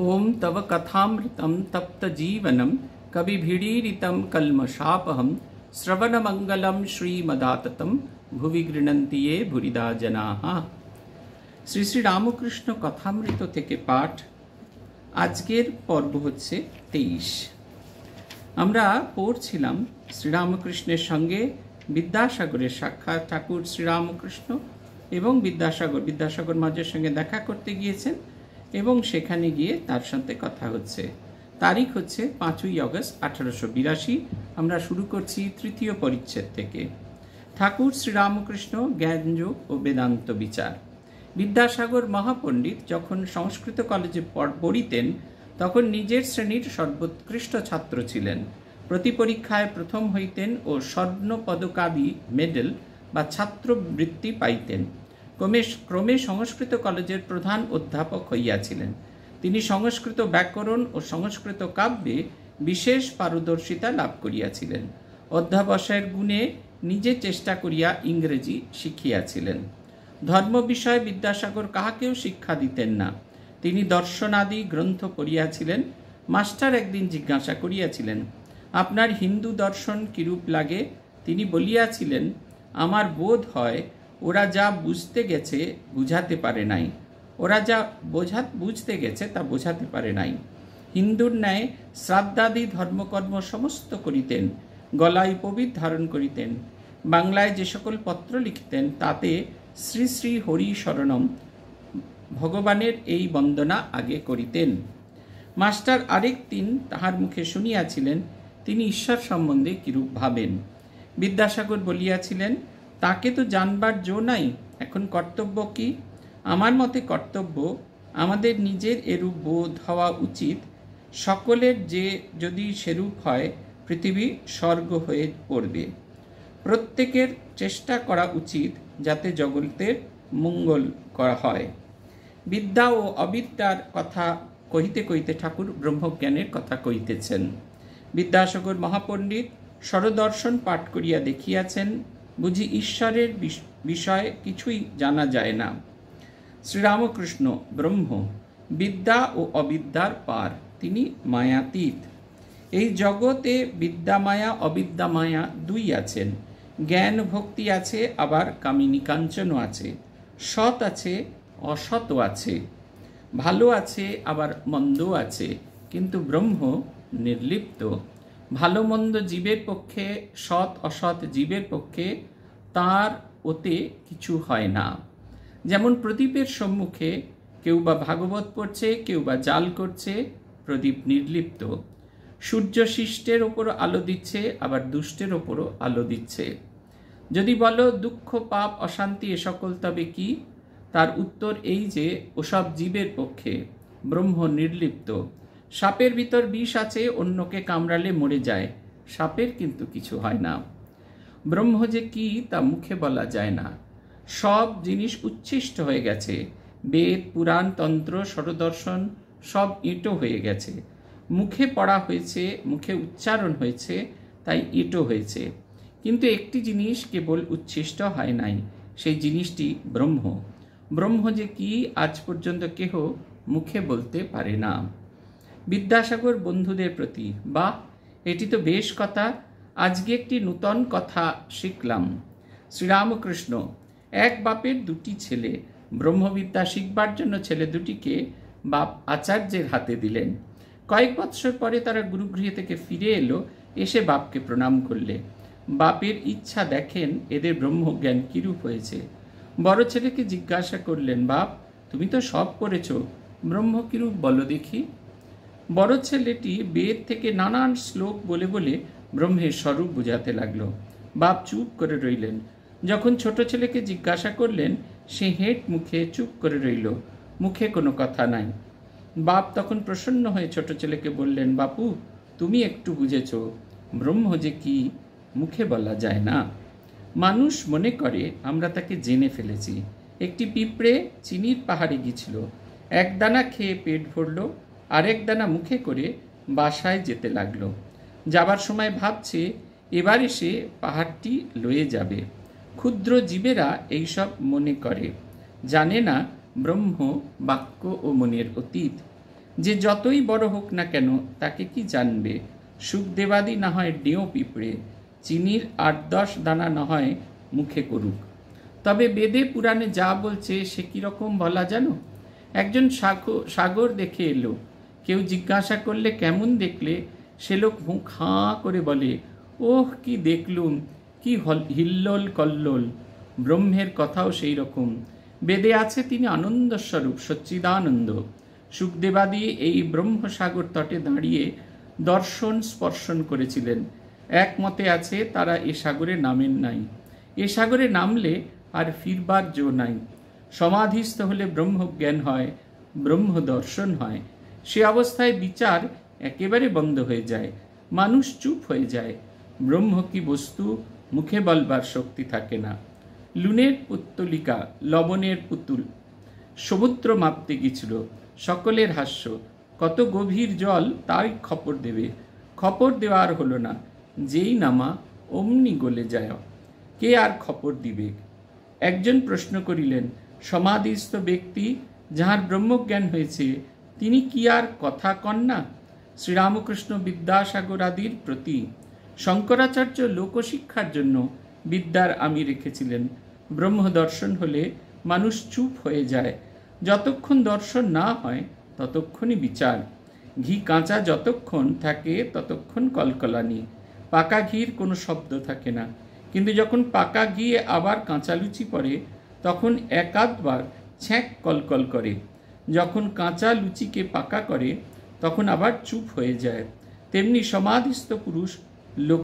ॐ तव कथामृतं तप्तजीवनं कविभिडीरितं कल्मषापहं श्रवणमङ्गलं श्रीमदाततं ভুবি গৃণন্তি এ ভুরিদা জানাহা শ্রী শ্রী রামকৃষ্ণ কথামৃত থেকে পাঠ আজকের পর্ব হচ্ছে তেইশ আমরা পড়ছিলাম শ্রীরামকৃষ্ণের সঙ্গে বিদ্যাসাগরের সাক্ষাৎ ঠাকুর শ্রীরামকৃষ্ণ এবং বিদ্যাসাগর বিদ্যাসাগর মাঝের সঙ্গে দেখা করতে গিয়েছেন এবং সেখানে গিয়ে তার সাথে কথা হচ্ছে তারিখ হচ্ছে পাঁচই অগস্ট আঠারোশো বিরাশি আমরা শুরু করছি তৃতীয় পরিচ্ছেদ থেকে ঠাকুর শ্রীরামকৃষ্ণ জ্ঞানযোগ ও বেদান্ত বিচার বিদ্যাসাগর মহাপণ্ডিত যখন সংস্কৃত কলেজে পড়িতেন তখন নিজের শ্রেণীর সর্বোৎকৃষ্ট ছাত্র ছিলেন প্রতি পরীক্ষায় প্রথম হইতেন ও স্বর্ণ পদকাদি মেডেল বা ছাত্রবৃত্তি পাইতেন ক্রমে ক্রমে সংস্কৃত কলেজের প্রধান অধ্যাপক হইয়াছিলেন তিনি সংস্কৃত ব্যাকরণ ও সংস্কৃত কাব্যে বিশেষ পারদর্শিতা লাভ করিয়াছিলেন অধ্যাবসায়ের গুণে নিজে চেষ্টা করিয়া ইংরেজি শিখিয়াছিলেন ধর্ম বিষয়ে বিদ্যাসাগর কাহাকেও শিক্ষা দিতেন না তিনি দর্শনাদি গ্রন্থ পড়িয়াছিলেন মাস্টার একদিন জিজ্ঞাসা করিয়াছিলেন আপনার হিন্দু দর্শন কিরূপ লাগে তিনি বলিয়াছিলেন আমার বোধ হয় ওরা যা বুঝতে গেছে বুঝাতে পারে নাই ওরা যা বোঝা বুঝতে গেছে তা বোঝাতে পারে নাই হিন্দুর ন্যায় শ্রাদ্ধাদি ধর্মকর্ম সমস্ত করিতেন গলায় উপবিদ ধারণ করিতেন বাংলায় যে সকল পত্র লিখিতেন তাতে শ্রী শ্রী হরি শরণম ভগবানের এই বন্দনা আগে করিতেন মাস্টার আরেক দিন তাহার মুখে শুনিয়াছিলেন তিনি ঈশ্বর সম্বন্ধে কিরূপ ভাবেন বিদ্যাসাগর বলিয়াছিলেন তাকে তো জানবার জো নাই এখন কর্তব্য কি আমার মতে কর্তব্য আমাদের নিজের এরূপ বোধ হওয়া উচিত সকলের যে যদি সেরূপ হয় পৃথিবী স্বর্গ হয়ে পড়বে প্রত্যেকের চেষ্টা করা উচিত যাতে জগতের মঙ্গল করা হয় বিদ্যা ও অবিদ্যার কথা কহিতে কহিতে ঠাকুর ব্রহ্মজ্ঞানের কথা কহিতেছেন বিদ্যাসাগর মহাপণ্ডিত স্বরদর্শন পাঠ করিয়া দেখিয়াছেন বুঝি ঈশ্বরের বিষয়ে কিছুই জানা যায় না শ্রীরামকৃষ্ণ ব্রহ্ম বিদ্যা ও অবিদ্যার পার তিনি মায়াতীত এই জগতে বিদ্যামায়া অবিদ্যামায়া দুই আছেন জ্ঞান ভক্তি আছে আবার কামিনী কাঞ্চনও আছে সৎ আছে অসৎও আছে ভালো আছে আবার মন্দও আছে কিন্তু ব্রহ্ম নির্লিপ্ত ভালো মন্দ জীবের পক্ষে সৎ অসৎ জীবের পক্ষে তার ওতে কিছু হয় না যেমন প্রদীপের সম্মুখে কেউ বা ভাগবত পড়ছে কেউ বা জাল করছে প্রদীপ নির্লিপ্ত সূর্য শিষ্টের ওপর আলো দিচ্ছে আবার দুষ্টের ওপরও আলো দিচ্ছে যদি বলো দুঃখ পাপ অশান্তি এ সকল তবে কি তার উত্তর এই যে ওসব জীবের পক্ষে ব্রহ্ম নির্লিপ্ত সাপের ভিতর বিষ আছে অন্যকে কামড়ালে মরে যায় সাপের কিন্তু কিছু হয় না ব্রহ্ম যে কি তা মুখে বলা যায় না সব জিনিস উচ্ছিষ্ট হয়ে গেছে বেদ পুরাণ তন্ত্র সরদর্শন সব ইটো হয়ে গেছে মুখে পড়া হয়েছে মুখে উচ্চারণ হয়েছে তাই ইটো হয়েছে কিন্তু একটি জিনিস কেবল উচ্ছিষ্ট হয় নাই সেই জিনিসটি ব্রহ্ম ব্রহ্ম যে কি আজ পর্যন্ত কেহ মুখে বলতে পারে না বিদ্যাসাগর বন্ধুদের প্রতি বা এটি তো বেশ কথা আজকে একটি নূতন কথা শিখলাম শ্রীরামকৃষ্ণ এক বাপের দুটি ছেলে ব্রহ্মবিদ্যা শিখবার জন্য ছেলে দুটিকে বাপ আচার্যের হাতে দিলেন কয়েক বৎসর পরে তারা গুরুগৃহে থেকে ফিরে এলো এসে বাপকে প্রণাম করলে বাপের ইচ্ছা দেখেন এদের ব্রহ্মজ্ঞান কিরূপ হয়েছে বড় ছেলেকে জিজ্ঞাসা করলেন বাপ তুমি তো সব করেছ ব্রহ্ম কিরূপ বলো দেখি বড় ছেলেটি বেদ থেকে নানান শ্লোক বলে বলে ব্রহ্মের স্বরূপ বোঝাতে লাগলো বাপ চুপ করে রইলেন যখন ছোট ছেলেকে জিজ্ঞাসা করলেন সে হেঁট মুখে চুপ করে রইল মুখে কোনো কথা নাই বাপ তখন প্রসন্ন হয়ে ছোট ছেলেকে বললেন বাপু তুমি একটু বুঝেছ ব্রহ্ম যে কি মুখে বলা যায় না মানুষ মনে করে আমরা তাকে জেনে ফেলেছি একটি পিঁপড়ে চিনির পাহাড়ে গিয়েছিল এক দানা খেয়ে পেট ভরল আরেক দানা মুখে করে বাসায় যেতে লাগলো যাবার সময় ভাবছে এবার এসে পাহাড়টি লয়ে যাবে ক্ষুদ্র জীবেরা এইসব মনে করে জানে না ব্রহ্ম বাক্য ও মনের অতীত যে যতই বড় হোক না কেন তাকে কি জানবে সুখদেবাদি না হয় ডেও পিঁপড়ে চিনির আট দশ দানা না হয় মুখে করুক তবে বেদে পুরাণে যা বলছে সে কিরকম বলা জানো একজন সাগর দেখে এলো কেউ জিজ্ঞাসা করলে কেমন দেখলে সে লোক মুখ হাঁ করে বলে ওহ কি দেখলুম কি হিল্লোল কল্লোল ব্রহ্মের কথাও সেই রকম বেদে আছে তিনি আনন্দস্বরূপ সচ্চিদানন্দ সুখদেবাদি এই ব্রহ্মসাগর তটে দাঁড়িয়ে দর্শন স্পর্শন করেছিলেন একমতে আছে তারা এ সাগরে নামেন নাই এ সাগরে নামলে আর ফিরবার জো নাই সমাধিস্থ হলে ব্রহ্মজ্ঞান হয় ব্রহ্ম দর্শন হয় সে অবস্থায় বিচার একেবারে বন্ধ হয়ে যায় মানুষ চুপ হয়ে যায় ব্রহ্ম কি বস্তু মুখে বলবার শক্তি থাকে না লুনের পুত্তলিকা লবণের পুতুল সমুদ্র মাপতে গিয়েছিল সকলের হাস্য কত গভীর জল তাই খপর দেবে খপর দেওয়ার হলো না যেই নামা অমনি গলে যায় কে আর খপর দিবে একজন প্রশ্ন করিলেন সমাধিস্থ ব্যক্তি যাহার ব্রহ্মজ্ঞান হয়েছে তিনি কি আর কথা কন না শ্রীরামকৃষ্ণ বিদ্যাসাগর আদির প্রতি শঙ্করাচার্য লোকশিক্ষার জন্য বিদ্যার আমি রেখেছিলেন ব্রহ্ম দর্শন হলে মানুষ চুপ হয়ে যায় যতক্ষণ দর্শন না হয় ততক্ষণই বিচার ঘি কাঁচা যতক্ষণ থাকে ততক্ষণ কলকলানি পাকা ঘির কোনো শব্দ থাকে না কিন্তু যখন পাকা ঘিয়ে আবার কাঁচা লুচি পড়ে তখন একাধবার ছ্যাঁক কলকল করে যখন কাঁচা লুচিকে পাকা করে তখন আবার চুপ হয়ে যায় তেমনি সমাধিস্থ পুরুষ লোক